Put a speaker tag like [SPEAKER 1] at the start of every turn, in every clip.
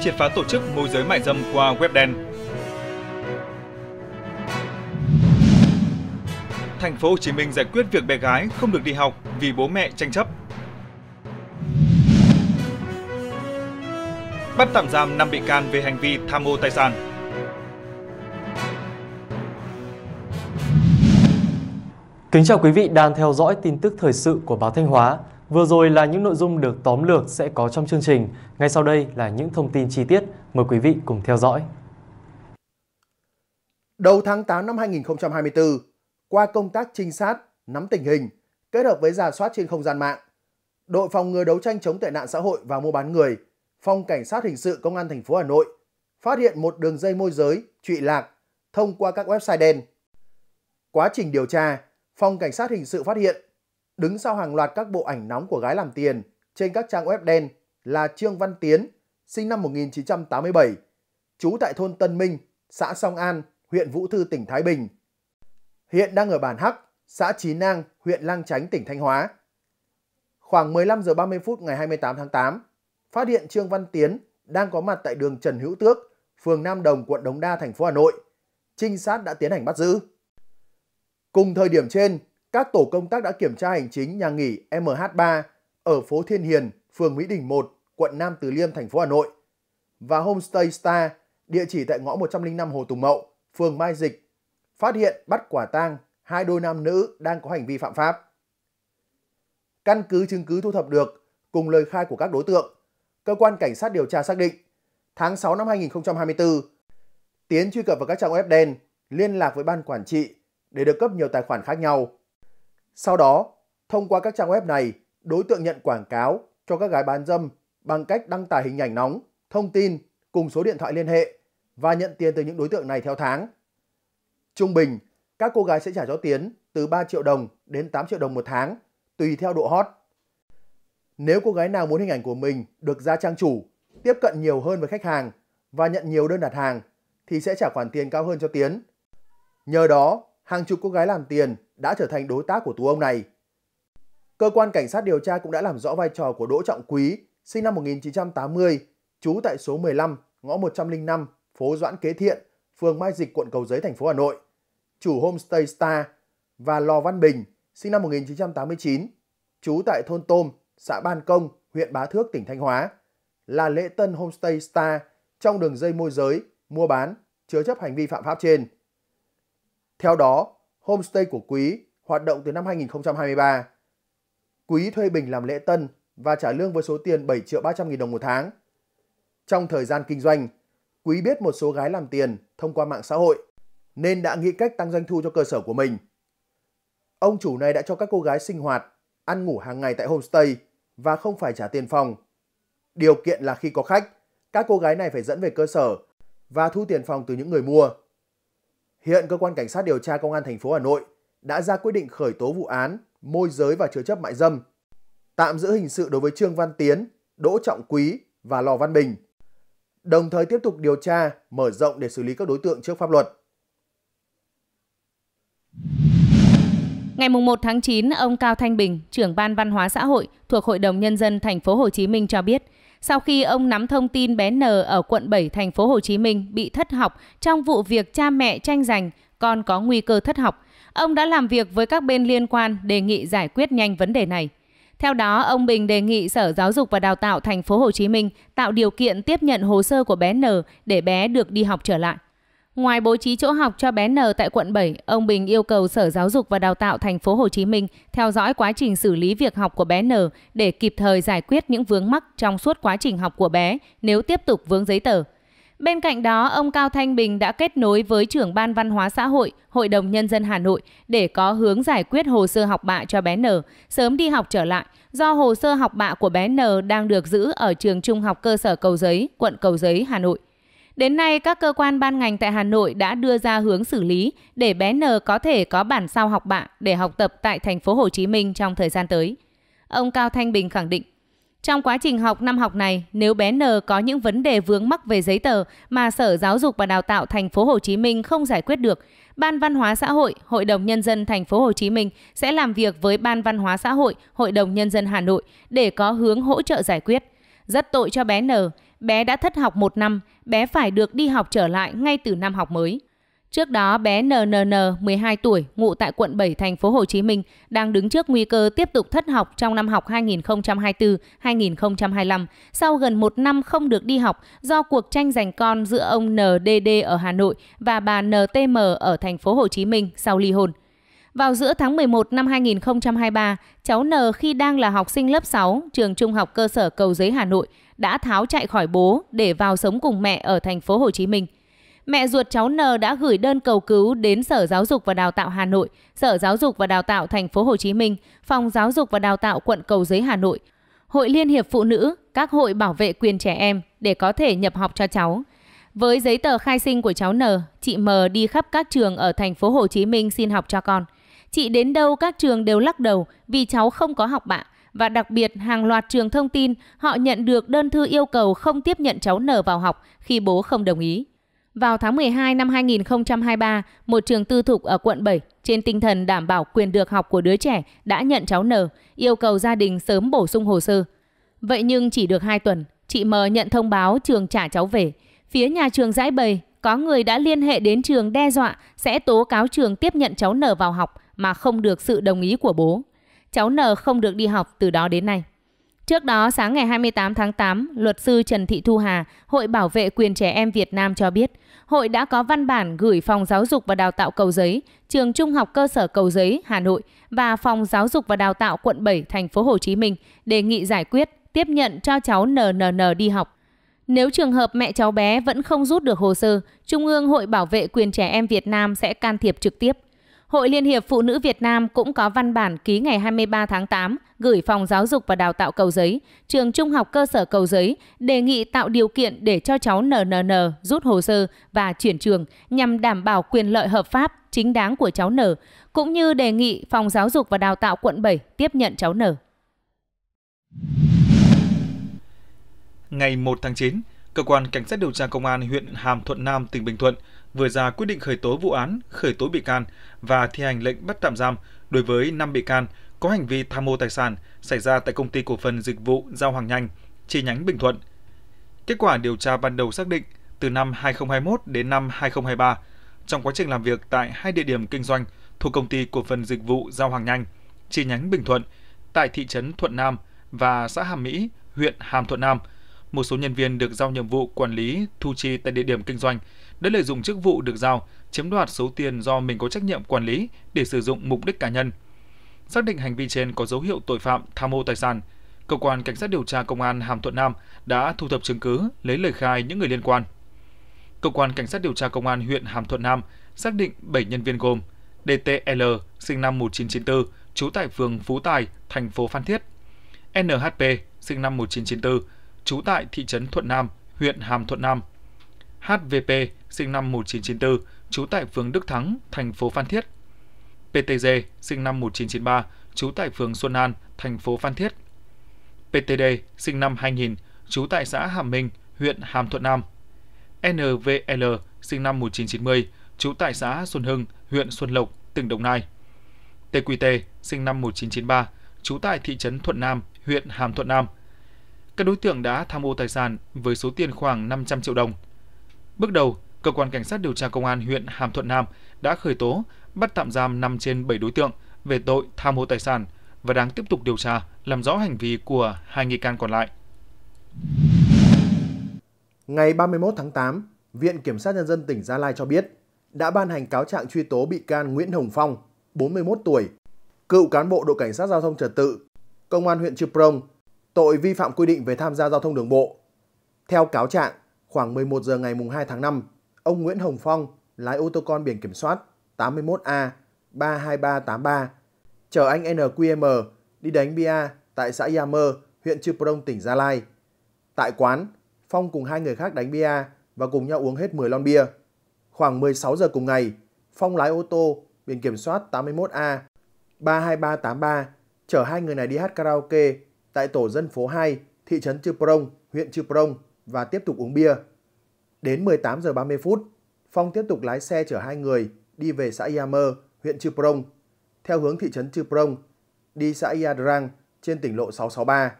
[SPEAKER 1] triệt phá tổ chức môi giới mại dâm qua web đen. Thành phố Hồ Chí Minh giải quyết việc bé gái không được đi học vì bố mẹ tranh chấp. Bắt tạm giam 5 bị can về hành vi tham ô tài sản.
[SPEAKER 2] Kính chào quý vị đang theo dõi tin tức thời sự của báo Thanh Hóa. Vừa rồi là những nội dung được tóm lược sẽ có trong chương trình. Ngay sau đây là những thông tin chi tiết. Mời quý vị cùng theo dõi.
[SPEAKER 3] Đầu tháng 8 năm 2024, qua công tác trinh sát, nắm tình hình, kết hợp với giả soát trên không gian mạng, đội phòng ngừa đấu tranh chống tệ nạn xã hội và mua bán người, phòng cảnh sát hình sự công an thành phố Hà Nội phát hiện một đường dây môi giới, trụy lạc thông qua các website đen. Quá trình điều tra, phòng cảnh sát hình sự phát hiện Đứng sau hàng loạt các bộ ảnh nóng của gái làm tiền trên các trang web đen là Trương Văn Tiến, sinh năm 1987, trú tại thôn Tân Minh, xã Song An, huyện Vũ Thư, tỉnh Thái Bình. Hiện đang ở bản Hắc, xã Chí Nang, huyện Lang Chánh, tỉnh Thanh Hóa. Khoảng 15 giờ 30 phút ngày 28 tháng 8, phát hiện Trương Văn Tiến đang có mặt tại đường Trần Hữu Tước, phường Nam Đồng, quận Đống Đa, thành phố Hà Nội. Trinh sát đã tiến hành bắt giữ. Cùng thời điểm trên, các tổ công tác đã kiểm tra hành chính nhà nghỉ MH3 ở phố Thiên Hiền, phường Mỹ Đình 1, quận Nam Từ Liêm, thành phố Hà Nội và Homestay Star, địa chỉ tại ngõ 105 Hồ Tùng Mậu, phường Mai Dịch, phát hiện bắt quả tang hai đôi nam nữ đang có hành vi phạm pháp. Căn cứ chứng cứ thu thập được cùng lời khai của các đối tượng, cơ quan cảnh sát điều tra xác định tháng 6 năm 2024, Tiến truy cập vào các trang web đen, liên lạc với ban quản trị để được cấp nhiều tài khoản khác nhau sau đó, thông qua các trang web này, đối tượng nhận quảng cáo cho các gái bán dâm bằng cách đăng tải hình ảnh nóng, thông tin cùng số điện thoại liên hệ và nhận tiền từ những đối tượng này theo tháng. Trung bình, các cô gái sẽ trả cho Tiến từ 3 triệu đồng đến 8 triệu đồng một tháng, tùy theo độ hot. Nếu cô gái nào muốn hình ảnh của mình được ra trang chủ, tiếp cận nhiều hơn với khách hàng và nhận nhiều đơn đặt hàng, thì sẽ trả khoản tiền cao hơn cho Tiến. Nhờ đó, hàng chục cô gái làm tiền đã trở thành đối tác của tú ông này. Cơ quan cảnh sát điều tra cũng đã làm rõ vai trò của Đỗ Trọng Quý, sinh năm 1980, trú tại số 15, ngõ 105, phố Doãn Kế Thiện, phường Mai Dịch, quận Cầu Giấy, thành phố Hà Nội, chủ homestay Star và Lò Văn Bình, sinh năm 1989, trú tại thôn Tôm, xã Ban Công, huyện Bá Thước, tỉnh Thanh Hóa, là lễ tân homestay Star trong đường dây môi giới, mua bán, chứa chấp hành vi phạm pháp trên. Theo đó, Homestay của Quý hoạt động từ năm 2023. Quý thuê Bình làm lễ tân và trả lương với số tiền 7 triệu 300 nghìn đồng một tháng. Trong thời gian kinh doanh, Quý biết một số gái làm tiền thông qua mạng xã hội nên đã nghĩ cách tăng doanh thu cho cơ sở của mình. Ông chủ này đã cho các cô gái sinh hoạt, ăn ngủ hàng ngày tại homestay và không phải trả tiền phòng. Điều kiện là khi có khách, các cô gái này phải dẫn về cơ sở và thu tiền phòng từ những người mua. Hiện cơ quan cảnh sát điều tra công an thành phố Hà Nội đã ra quyết định khởi tố vụ án môi giới và chứa chấp mại dâm, tạm giữ hình sự đối với Trương Văn Tiến, Đỗ Trọng Quý và Lò Văn Bình. Đồng thời tiếp tục điều tra, mở rộng để xử lý các đối tượng trước pháp luật.
[SPEAKER 4] Ngày 1 tháng 9, ông Cao Thanh Bình, trưởng ban văn hóa xã hội thuộc Hội đồng Nhân dân thành phố Hồ Chí Minh cho biết, sau khi ông nắm thông tin bé N ở quận 7 thành phố Hồ Chí Minh bị thất học trong vụ việc cha mẹ tranh giành con có nguy cơ thất học. Ông đã làm việc với các bên liên quan đề nghị giải quyết nhanh vấn đề này. Theo đó, ông Bình đề nghị Sở Giáo dục và Đào tạo thành phố Hồ Chí Minh tạo điều kiện tiếp nhận hồ sơ của bé N để bé được đi học trở lại. Ngoài bố trí chỗ học cho bé N tại quận 7, ông Bình yêu cầu Sở Giáo dục và Đào tạo thành phố Hồ Chí Minh theo dõi quá trình xử lý việc học của bé N để kịp thời giải quyết những vướng mắc trong suốt quá trình học của bé nếu tiếp tục vướng giấy tờ. Bên cạnh đó, ông Cao Thanh Bình đã kết nối với trưởng ban văn hóa xã hội, Hội đồng Nhân dân Hà Nội để có hướng giải quyết hồ sơ học bạ cho bé N, sớm đi học trở lại, do hồ sơ học bạ của bé N đang được giữ ở trường trung học cơ sở Cầu Giấy, quận Cầu Giấy, Hà Nội. Đến nay, các cơ quan ban ngành tại Hà Nội đã đưa ra hướng xử lý để bé N có thể có bản sao học bạ để học tập tại thành phố Hồ Chí Minh trong thời gian tới. Ông Cao Thanh Bình khẳng định, trong quá trình học năm học này, nếu bé N có những vấn đề vướng mắc về giấy tờ mà Sở Giáo dục và Đào tạo thành phố Hồ Chí Minh không giải quyết được, Ban Văn hóa xã hội, Hội đồng nhân dân thành phố Hồ Chí Minh sẽ làm việc với Ban Văn hóa xã hội, Hội đồng nhân dân Hà Nội để có hướng hỗ trợ giải quyết. Rất tội cho bé N, bé đã thất học một năm, bé phải được đi học trở lại ngay từ năm học mới. Trước đó, bé NNN 12 tuổi, ngụ tại quận 7 thành phố Hồ Chí Minh đang đứng trước nguy cơ tiếp tục thất học trong năm học 2024-2025 sau gần một năm không được đi học do cuộc tranh giành con giữa ông NDD ở Hà Nội và bà NTM ở thành phố Hồ Chí Minh sau ly hôn. Vào giữa tháng 11 năm 2023, cháu N khi đang là học sinh lớp 6 trường Trung học cơ sở Cầu Giấy Hà Nội đã tháo chạy khỏi bố để vào sống cùng mẹ ở thành phố Hồ Chí Minh. Mẹ ruột cháu N đã gửi đơn cầu cứu đến Sở Giáo dục và Đào tạo Hà Nội, Sở Giáo dục và Đào tạo thành phố Hồ Chí Minh, Phòng Giáo dục và Đào tạo quận Cầu Giấy Hà Nội, Hội Liên hiệp Phụ nữ, các hội bảo vệ quyền trẻ em để có thể nhập học cho cháu. Với giấy tờ khai sinh của cháu N, chị M đi khắp các trường ở thành phố Hồ Chí Minh xin học cho con. Chị đến đâu các trường đều lắc đầu vì cháu không có học bạ, và đặc biệt, hàng loạt trường thông tin họ nhận được đơn thư yêu cầu không tiếp nhận cháu N vào học khi bố không đồng ý. Vào tháng 12 năm 2023, một trường tư thục ở quận 7 trên tinh thần đảm bảo quyền được học của đứa trẻ đã nhận cháu N, yêu cầu gia đình sớm bổ sung hồ sơ. Vậy nhưng chỉ được 2 tuần, chị M nhận thông báo trường trả cháu về. Phía nhà trường giải bày, có người đã liên hệ đến trường đe dọa sẽ tố cáo trường tiếp nhận cháu N vào học mà không được sự đồng ý của bố cháu N không được đi học từ đó đến nay. Trước đó, sáng ngày 28 tháng 8, luật sư Trần Thị Thu Hà, Hội Bảo vệ quyền trẻ em Việt Nam cho biết, hội đã có văn bản gửi Phòng Giáo dục và Đào tạo Cầu Giấy, Trường Trung học cơ sở Cầu Giấy, Hà Nội và Phòng Giáo dục và Đào tạo quận 7, thành phố Hồ Chí Minh đề nghị giải quyết tiếp nhận cho cháu NNN đi học. Nếu trường hợp mẹ cháu bé vẫn không rút được hồ sơ, Trung ương Hội Bảo vệ quyền trẻ em Việt Nam sẽ can thiệp trực tiếp. Hội Liên hiệp Phụ nữ Việt Nam cũng có văn bản ký ngày 23 tháng 8 gửi Phòng Giáo dục và Đào tạo Cầu Giấy, Trường Trung học cơ sở Cầu Giấy đề nghị tạo điều kiện để cho cháu NNN rút hồ sơ và chuyển trường nhằm đảm bảo quyền lợi hợp pháp chính đáng của cháu N, cũng như đề nghị Phòng Giáo dục và Đào tạo quận 7 tiếp nhận cháu N.
[SPEAKER 1] Ngày 1 tháng 9, cơ quan cảnh sát điều tra công an huyện Hàm Thuận Nam, tỉnh Bình Thuận vừa ra quyết định khởi tố vụ án, khởi tố bị can và thi hành lệnh bắt tạm giam đối với 5 bị can có hành vi tham mô tài sản xảy ra tại công ty cổ phần dịch vụ Giao hàng Nhanh, chi nhánh Bình Thuận. Kết quả điều tra ban đầu xác định, từ năm 2021 đến năm 2023, trong quá trình làm việc tại hai địa điểm kinh doanh thuộc công ty cổ phần dịch vụ Giao hàng Nhanh, chi nhánh Bình Thuận, tại thị trấn Thuận Nam và xã Hàm Mỹ, huyện Hàm Thuận Nam – một số nhân viên được giao nhiệm vụ quản lý thu chi tại địa điểm kinh doanh đã lợi dụng chức vụ được giao, chiếm đoạt số tiền do mình có trách nhiệm quản lý để sử dụng mục đích cá nhân. Xác định hành vi trên có dấu hiệu tội phạm tham ô tài sản, cơ quan cảnh sát điều tra công an Hàm Thuận Nam đã thu thập chứng cứ, lấy lời khai những người liên quan. Cơ quan cảnh sát điều tra công an huyện Hàm Thuận Nam xác định 7 nhân viên gồm DTL sinh năm 1994, trú tại phường Phú Tài, thành phố Phan Thiết, NHP sinh năm 1994, trú tại thị trấn Thuận Nam, huyện Hàm Thuận Nam. HVP, sinh năm 1994, trú tại phường Đức Thắng, thành phố Phan Thiết. PTG, sinh năm 1993, trú tại phường Xuân An, thành phố Phan Thiết. PTD, sinh năm 2000, trú tại xã Hàm Minh, huyện Hàm Thuận Nam. NVL, sinh năm 1990, trú tại xã Xuân Hưng, huyện Xuân Lộc, tỉnh Đồng Nai. TQT, sinh năm 1993, trú tại thị trấn Thuận Nam, huyện Hàm Thuận Nam – các đối tượng đã tham ô tài sản với số tiền khoảng 500 triệu đồng. Bước đầu, cơ quan cảnh sát điều tra công an huyện Hàm Thuận Nam đã khởi tố, bắt tạm giam 5 trên 7 đối tượng về tội tham ô tài sản và đang tiếp tục điều tra làm rõ hành vi của hai nghi can còn lại.
[SPEAKER 3] Ngày 31 tháng 8, Viện Kiểm sát Nhân dân tỉnh Gia Lai cho biết đã ban hành cáo trạng truy tố bị can Nguyễn Hồng Phong, 41 tuổi, cựu cán bộ đội cảnh sát giao thông trật tự, công an huyện Chư Prong tội vi phạm quy định về tham gia giao thông đường bộ. Theo cáo trạng, khoảng 11 giờ ngày 2 tháng 5, ông Nguyễn Hồng Phong lái ô tô con biển kiểm soát 81A 32383 chở anh NQM đi đánh bia tại xã Yà Mơ, huyện Chư Prong, tỉnh Gia Lai. Tại quán, Phong cùng hai người khác đánh bia và cùng nhau uống hết 10 lon bia. Khoảng 16 giờ cùng ngày, Phong lái ô tô biển kiểm soát 81A 32383 chở hai người này đi hát karaoke tại tổ dân phố 2, thị trấn Chư Prong, huyện Chư Prong và tiếp tục uống bia. Đến 18 giờ 30 phút, Phong tiếp tục lái xe chở hai người đi về xã Yamer, huyện Chư Prong, theo hướng thị trấn Chư Prong, đi xã Yadrang trên tỉnh lộ 663.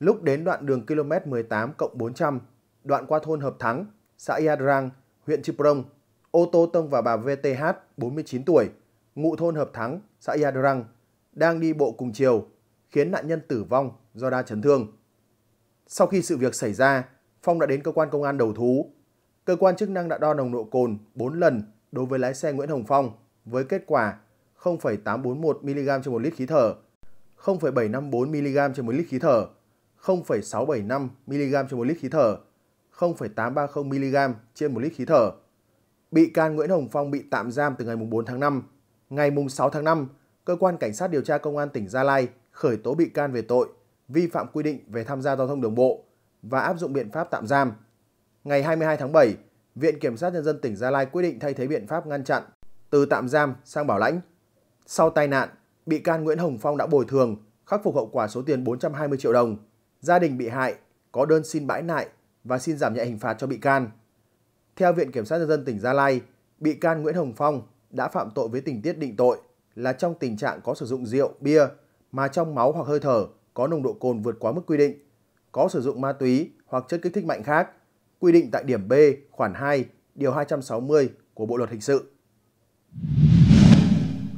[SPEAKER 3] Lúc đến đoạn đường km 18 cộng 400, đoạn qua thôn Hợp Thắng, xã Yadrang, huyện Chư Prong, ô tô tông vào bà VTH, 49 tuổi, ngụ thôn Hợp Thắng, xã Yadrang, đang đi bộ cùng chiều khiến nạn nhân tử vong do đa chấn thương. Sau khi sự việc xảy ra, Phong đã đến cơ quan công an đầu thú. Cơ quan chức năng đã đo nồng độ cồn 4 lần đối với lái xe Nguyễn Hồng Phong với kết quả 0,841 mg trên 1 lít khí thở, 0,754 mg trên 1 lít khí thở, 0,675 mg trên 1 lít khí thở, 0,830 mg trên 1 lít khí thở. Bị can Nguyễn Hồng Phong bị tạm giam từ ngày 4 tháng 5. Ngày 6 tháng 5, cơ quan cảnh sát điều tra công an tỉnh Gia Lai khởi tố bị can về tội vi phạm quy định về tham gia giao thông đường bộ và áp dụng biện pháp tạm giam. Ngày 22 tháng 7, Viện Kiểm sát Nhân dân tỉnh Gia Lai quyết định thay thế biện pháp ngăn chặn từ tạm giam sang bảo lãnh. Sau tai nạn, bị can Nguyễn Hồng Phong đã bồi thường, khắc phục hậu quả số tiền 420 triệu đồng. Gia đình bị hại có đơn xin bãi nại và xin giảm nhẹ hình phạt cho bị can. Theo Viện Kiểm sát Nhân dân tỉnh Gia Lai, bị can Nguyễn Hồng Phong đã phạm tội với tình tiết định tội là trong tình trạng có sử dụng rượu, bia mà trong máu hoặc hơi thở có nồng độ cồn vượt quá mức quy định, có sử dụng ma túy hoặc chất kích thích mạnh khác, quy định tại điểm B khoản 2, điều 260 của Bộ luật hình sự.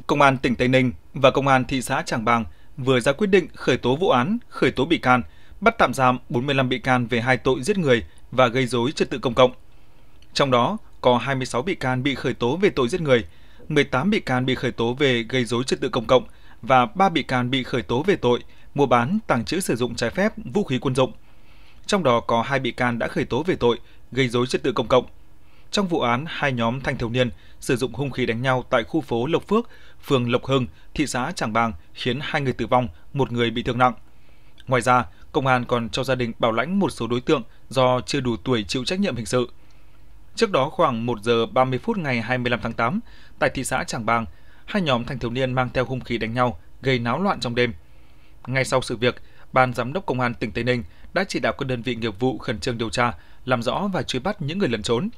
[SPEAKER 1] Công an tỉnh Tây Ninh và Công an thị xã Trảng Bàng vừa ra quyết định khởi tố vụ án, khởi tố bị can, bắt tạm giam 45 bị can về hai tội giết người và gây dối trật tự công cộng. Trong đó có 26 bị can bị khởi tố về tội giết người, 18 bị can bị khởi tố về gây dối trật tự công cộng và 3 bị can bị khởi tố về tội mua bán, tàng trữ sử dụng trái phép vũ khí quân dụng. Trong đó có hai bị can đã khởi tố về tội gây rối trật tự công cộng. Trong vụ án, hai nhóm thanh thiếu niên sử dụng hung khí đánh nhau tại khu phố Lộc Phước, phường Lộc Hưng, thị xã Trảng Bàng khiến hai người tử vong, một người bị thương nặng. Ngoài ra, công an còn cho gia đình bảo lãnh một số đối tượng do chưa đủ tuổi chịu trách nhiệm hình sự. Trước đó khoảng 1 giờ 30 phút ngày 25 tháng 8, tại thị xã Trảng Bàng, hai nhóm thanh thiếu niên mang theo hung khí đánh nhau, gây náo loạn trong đêm. Ngay sau sự việc, Ban Giám đốc Công an tỉnh Tây Ninh đã chỉ đạo các đơn vị nghiệp vụ khẩn trương điều tra, làm rõ và truy bắt những người lẩn trốn.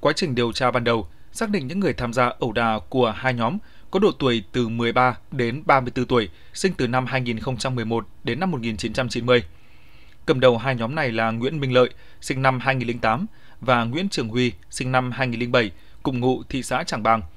[SPEAKER 1] Quá trình điều tra ban đầu, xác định những người tham gia ẩu đà của hai nhóm có độ tuổi từ 13 đến 34 tuổi, sinh từ năm 2011 đến năm 1990. Cầm đầu hai nhóm này là Nguyễn Minh Lợi, sinh năm 2008 và Nguyễn Trường Huy, sinh năm 2007, cùng ngụ thị xã Trảng Bàng –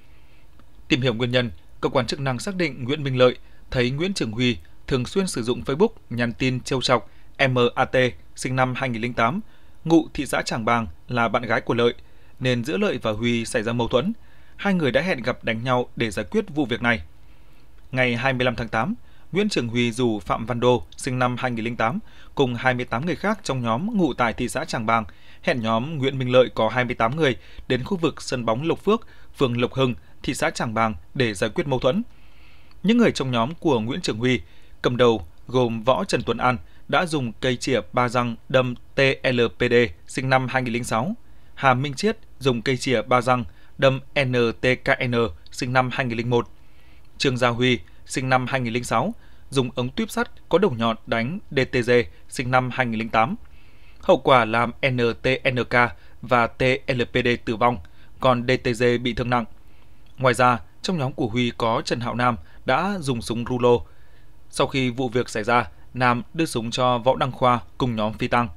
[SPEAKER 1] Tìm hiểu nguyên nhân, cơ quan chức năng xác định Nguyễn Minh Lợi thấy Nguyễn Trường Huy thường xuyên sử dụng Facebook nhắn tin trêu chọc MAT sinh năm 2008, ngụ thị xã Trảng Bàng là bạn gái của Lợi, nên giữa Lợi và Huy xảy ra mâu thuẫn. Hai người đã hẹn gặp đánh nhau để giải quyết vụ việc này. Ngày 25 tháng 8, Nguyễn Trường Huy rủ Phạm Văn Đô, sinh năm 2008, cùng 28 người khác trong nhóm ngụ tại thị xã Trảng Bàng, hẹn nhóm Nguyễn Minh Lợi có 28 người đến khu vực sân bóng Lộc Phước, phường Lộc Hưng, thị xã Trảng Bàng để giải quyết mâu thuẫn. Những người trong nhóm của Nguyễn Trường Huy, cầm đầu gồm Võ Trần Tuấn An, đã dùng cây chĩa ba răng đâm TLPD sinh năm 2006, Hà Minh Chiết dùng cây chĩa ba răng đâm NTKN sinh năm 2001, Trương Gia Huy sinh năm 2006 dùng ống tuyếp sắt có đầu nhọn đánh DTG sinh năm 2008. Hậu quả làm NTNK và TLPD tử vong, còn DTG bị thương nặng. Ngoài ra, trong nhóm của Huy có Trần Hạo Nam đã dùng súng rulo. Sau khi vụ việc xảy ra, Nam đưa súng cho Võ Đăng Khoa cùng nhóm phi tăng.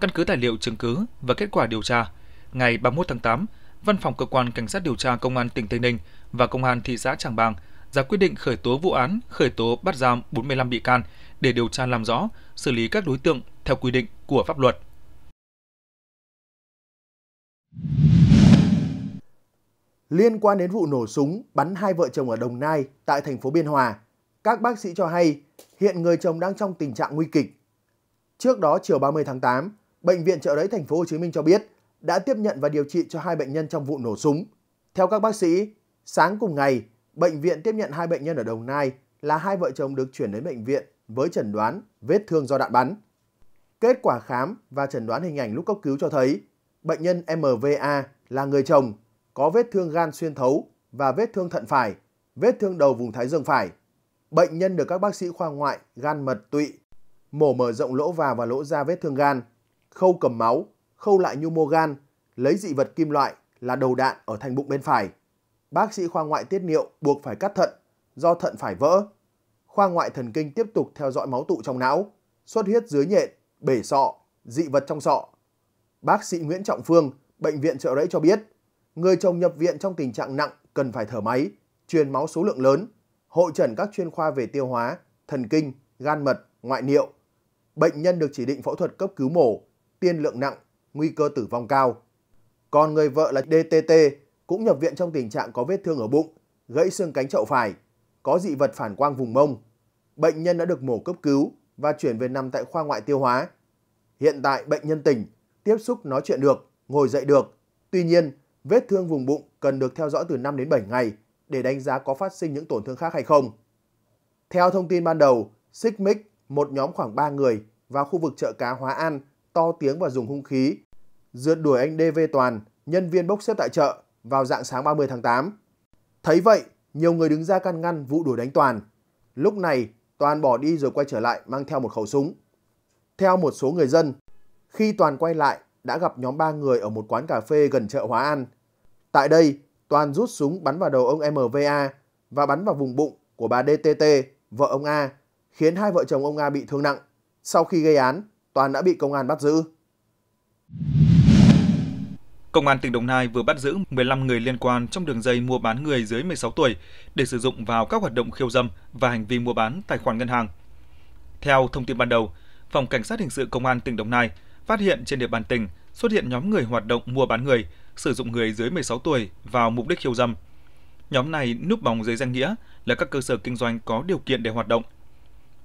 [SPEAKER 1] Căn cứ tài liệu chứng cứ và kết quả điều tra, ngày 31 tháng 8, Văn phòng Cơ quan Cảnh sát điều tra Công an tỉnh Tây Ninh và Công an thị xã Trảng Bàng ra quyết định khởi tố vụ án, khởi tố bắt giam 45 bị can để điều tra làm rõ, xử lý các đối tượng theo quy định của pháp luật.
[SPEAKER 3] Liên quan đến vụ nổ súng bắn hai vợ chồng ở Đồng Nai tại thành phố Biên Hòa, các bác sĩ cho hay hiện người chồng đang trong tình trạng nguy kịch. Trước đó chiều 30 tháng 8, bệnh viện Chợ Rẫy thành phố Hồ Chí Minh cho biết đã tiếp nhận và điều trị cho hai bệnh nhân trong vụ nổ súng. Theo các bác sĩ, sáng cùng ngày, bệnh viện tiếp nhận hai bệnh nhân ở Đồng Nai là hai vợ chồng được chuyển đến bệnh viện với chẩn đoán vết thương do đạn bắn. Kết quả khám và chẩn đoán hình ảnh lúc cấp cứu cho thấy bệnh nhân MVA là người chồng có vết thương gan xuyên thấu và vết thương thận phải, vết thương đầu vùng thái dương phải. Bệnh nhân được các bác sĩ khoa ngoại gan mật tụy, mổ mở rộng lỗ vào và lỗ ra vết thương gan, khâu cầm máu, khâu lại nhu mô gan, lấy dị vật kim loại là đầu đạn ở thành bụng bên phải. Bác sĩ khoa ngoại tiết niệu buộc phải cắt thận do thận phải vỡ. Khoa ngoại thần kinh tiếp tục theo dõi máu tụ trong não, xuất huyết dưới nhện, bể sọ, dị vật trong sọ. Bác sĩ Nguyễn Trọng Phương, bệnh viện Trợ Rẫy cho biết, người chồng nhập viện trong tình trạng nặng cần phải thở máy, truyền máu số lượng lớn, hội trần các chuyên khoa về tiêu hóa, thần kinh, gan mật, ngoại niệu. Bệnh nhân được chỉ định phẫu thuật cấp cứu mổ, tiên lượng nặng, nguy cơ tử vong cao. Còn người vợ là DTT cũng nhập viện trong tình trạng có vết thương ở bụng, gãy xương cánh chậu phải, có dị vật phản quang vùng mông. Bệnh nhân đã được mổ cấp cứu và chuyển về nằm tại khoa ngoại tiêu hóa. Hiện tại bệnh nhân tỉnh, tiếp xúc nói chuyện được, ngồi dậy được. Tuy nhiên, Vết thương vùng bụng cần được theo dõi từ 5 đến 7 ngày để đánh giá có phát sinh những tổn thương khác hay không. Theo thông tin ban đầu, Xích Mích, một nhóm khoảng 3 người, vào khu vực chợ cá Hóa An, to tiếng và dùng hung khí, rượt đuổi anh DV Toàn, nhân viên bốc xếp tại chợ, vào dạng sáng 30 tháng 8. Thấy vậy, nhiều người đứng ra can ngăn vụ đuổi đánh Toàn. Lúc này, Toàn bỏ đi rồi quay trở lại mang theo một khẩu súng. Theo một số người dân, khi Toàn quay lại, đã gặp nhóm ba người ở một quán cà phê gần chợ Hóa An. Tại đây, Toàn rút súng bắn vào đầu ông MVA và bắn vào vùng bụng của bà DTT, vợ ông A, khiến hai vợ chồng ông A bị thương nặng. Sau khi gây án, Toàn đã bị công an bắt giữ.
[SPEAKER 1] Công an tỉnh Đồng Nai vừa bắt giữ 15 người liên quan trong đường dây mua bán người dưới 16 tuổi để sử dụng vào các hoạt động khiêu dâm và hành vi mua bán tài khoản ngân hàng. Theo thông tin ban đầu, Phòng Cảnh sát Hình sự Công an tỉnh Đồng Nai phát hiện trên địa bàn tỉnh xuất hiện nhóm người hoạt động mua bán người, sử dụng người dưới 16 tuổi vào mục đích khiêu dâm. Nhóm này núp bóng dưới danh nghĩa là các cơ sở kinh doanh có điều kiện để hoạt động.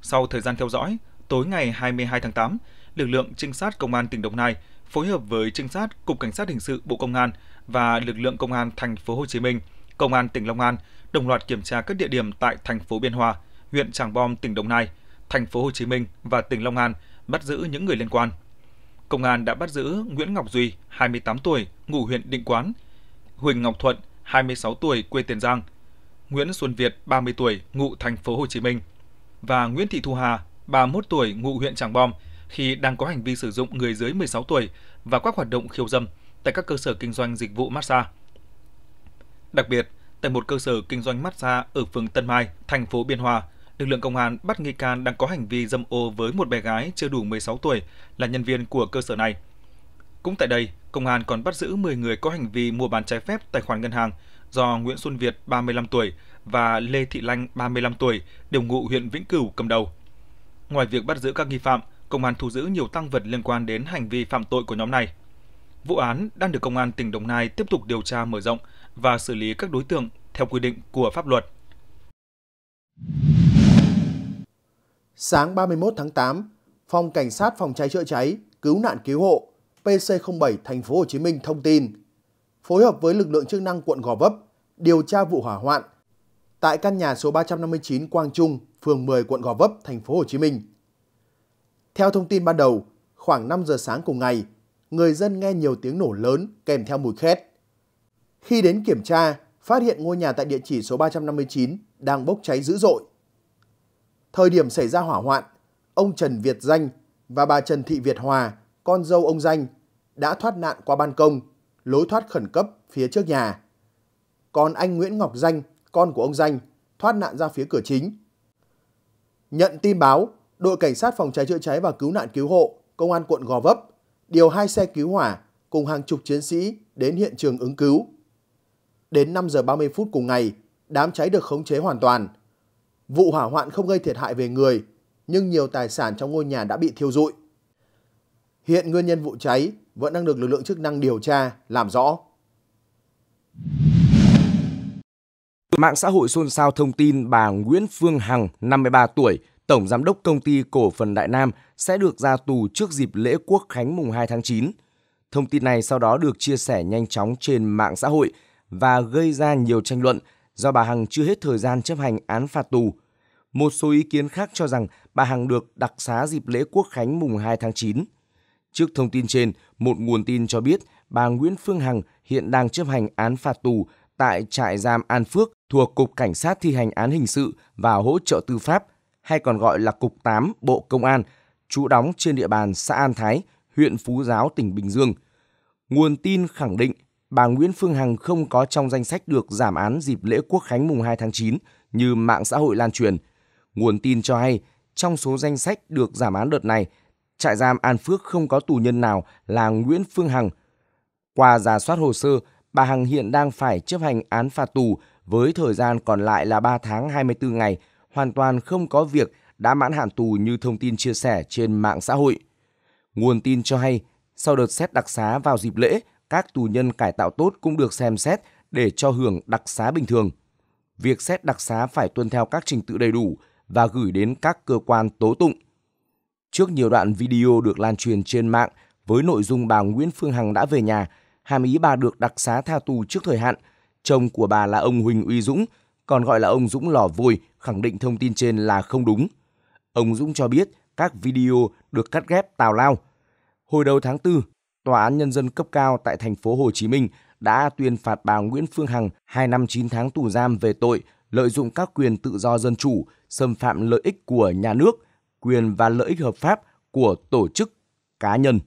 [SPEAKER 1] Sau thời gian theo dõi, tối ngày 22 tháng 8, lực lượng trinh sát công an tỉnh Đồng Nai phối hợp với trinh sát cục cảnh sát hình sự Bộ Công an và lực lượng công an thành phố Hồ Chí Minh, công an tỉnh Long An đồng loạt kiểm tra các địa điểm tại thành phố Biên Hòa, huyện Tràng Bom, tỉnh Đồng Nai, thành phố Hồ Chí Minh và tỉnh Long An bắt giữ những người liên quan công an đã bắt giữ Nguyễn Ngọc Duy, 28 tuổi, ngụ huyện Định Quán, Huỳnh Ngọc Thuận, 26 tuổi, quê Tiền Giang, Nguyễn Xuân Việt, 30 tuổi, ngụ thành phố Hồ Chí Minh và Nguyễn Thị Thu Hà, 31 tuổi, ngụ huyện Tràng Bom khi đang có hành vi sử dụng người dưới 16 tuổi và các hoạt động khiêu dâm tại các cơ sở kinh doanh dịch vụ massage. Đặc biệt, tại một cơ sở kinh doanh massage ở phường Tân Mai, thành phố Biên Hòa, lực lượng công an bắt nghi can đang có hành vi dâm ô với một bé gái chưa đủ 16 tuổi là nhân viên của cơ sở này. Cũng tại đây, công an còn bắt giữ 10 người có hành vi mua bán trái phép tài khoản ngân hàng do Nguyễn Xuân Việt 35 tuổi và Lê Thị Lanh 35 tuổi đều ngụ huyện Vĩnh Cửu cầm đầu. Ngoài việc bắt giữ các nghi phạm, công an thu giữ nhiều tăng vật liên quan đến hành vi phạm tội của nhóm này. Vụ án đang được công an tỉnh Đồng Nai tiếp tục điều tra mở rộng và xử lý các đối tượng theo quy định của pháp luật.
[SPEAKER 3] Sáng 31 tháng 8, Phòng Cảnh sát Phòng cháy chữa cháy, Cứu nạn cứu hộ, PC07 Thành phố Hồ Chí Minh thông tin, phối hợp với lực lượng chức năng quận Gò Vấp điều tra vụ hỏa hoạn tại căn nhà số 359 Quang Trung, phường 10, quận Gò Vấp, Thành phố Hồ Chí Minh. Theo thông tin ban đầu, khoảng 5 giờ sáng cùng ngày, người dân nghe nhiều tiếng nổ lớn kèm theo mùi khét. Khi đến kiểm tra, phát hiện ngôi nhà tại địa chỉ số 359 đang bốc cháy dữ dội. Thời điểm xảy ra hỏa hoạn, ông Trần Việt Danh và bà Trần Thị Việt Hòa, con dâu ông Danh, đã thoát nạn qua ban công, lối thoát khẩn cấp phía trước nhà. Còn anh Nguyễn Ngọc Danh, con của ông Danh, thoát nạn ra phía cửa chính. Nhận tin báo, đội cảnh sát phòng cháy chữa cháy và cứu nạn cứu hộ, công an quận Gò Vấp, điều hai xe cứu hỏa cùng hàng chục chiến sĩ đến hiện trường ứng cứu. Đến 5 giờ 30 phút cùng ngày, đám cháy được khống chế hoàn toàn. Vụ hỏa hoạn không gây thiệt hại về người, nhưng nhiều tài sản trong ngôi nhà đã bị thiêu rụi. Hiện nguyên nhân vụ cháy vẫn đang được lực lượng chức năng điều tra, làm rõ.
[SPEAKER 2] Mạng xã hội xôn xao thông tin bà Nguyễn Phương Hằng, 53 tuổi, Tổng Giám đốc Công ty Cổ phần Đại Nam sẽ được ra tù trước dịp lễ quốc khánh mùng 2 tháng 9. Thông tin này sau đó được chia sẻ nhanh chóng trên mạng xã hội và gây ra nhiều tranh luận – do bà Hằng chưa hết thời gian chấp hành án phạt tù. Một số ý kiến khác cho rằng bà Hằng được đặc xá dịp lễ Quốc khánh mùng 2 tháng 9. Trước thông tin trên, một nguồn tin cho biết bà Nguyễn Phương Hằng hiện đang chấp hành án phạt tù tại trại giam An Phước thuộc Cục Cảnh sát thi hành án hình sự và hỗ trợ tư pháp, hay còn gọi là Cục 8 Bộ Công an, trú đóng trên địa bàn xã An Thái, huyện Phú Giáo, tỉnh Bình Dương. Nguồn tin khẳng định bà Nguyễn Phương Hằng không có trong danh sách được giảm án dịp lễ Quốc khánh mùng 2 tháng 9 như mạng xã hội lan truyền. Nguồn tin cho hay, trong số danh sách được giảm án đợt này, trại giam An Phước không có tù nhân nào là Nguyễn Phương Hằng. Qua giả soát hồ sơ, bà Hằng hiện đang phải chấp hành án phạt tù với thời gian còn lại là 3 tháng 24 ngày, hoàn toàn không có việc đã mãn hạn tù như thông tin chia sẻ trên mạng xã hội. Nguồn tin cho hay, sau đợt xét đặc xá vào dịp lễ, các tù nhân cải tạo tốt cũng được xem xét để cho hưởng đặc xá bình thường. Việc xét đặc xá phải tuân theo các trình tự đầy đủ và gửi đến các cơ quan tố tụng. Trước nhiều đoạn video được lan truyền trên mạng với nội dung bà Nguyễn Phương Hằng đã về nhà, hàm ý bà được đặc xá tha tù trước thời hạn. Chồng của bà là ông Huỳnh Uy Dũng, còn gọi là ông Dũng lò vôi, khẳng định thông tin trên là không đúng. Ông Dũng cho biết các video được cắt ghép tào lao. Hồi đầu tháng 4, Tòa án Nhân dân cấp cao tại thành phố Hồ Chí Minh đã tuyên phạt bà Nguyễn Phương Hằng 2 năm 9 tháng tù giam về tội lợi dụng các quyền tự do dân chủ, xâm phạm lợi ích của nhà nước, quyền và lợi ích hợp pháp của tổ chức cá nhân.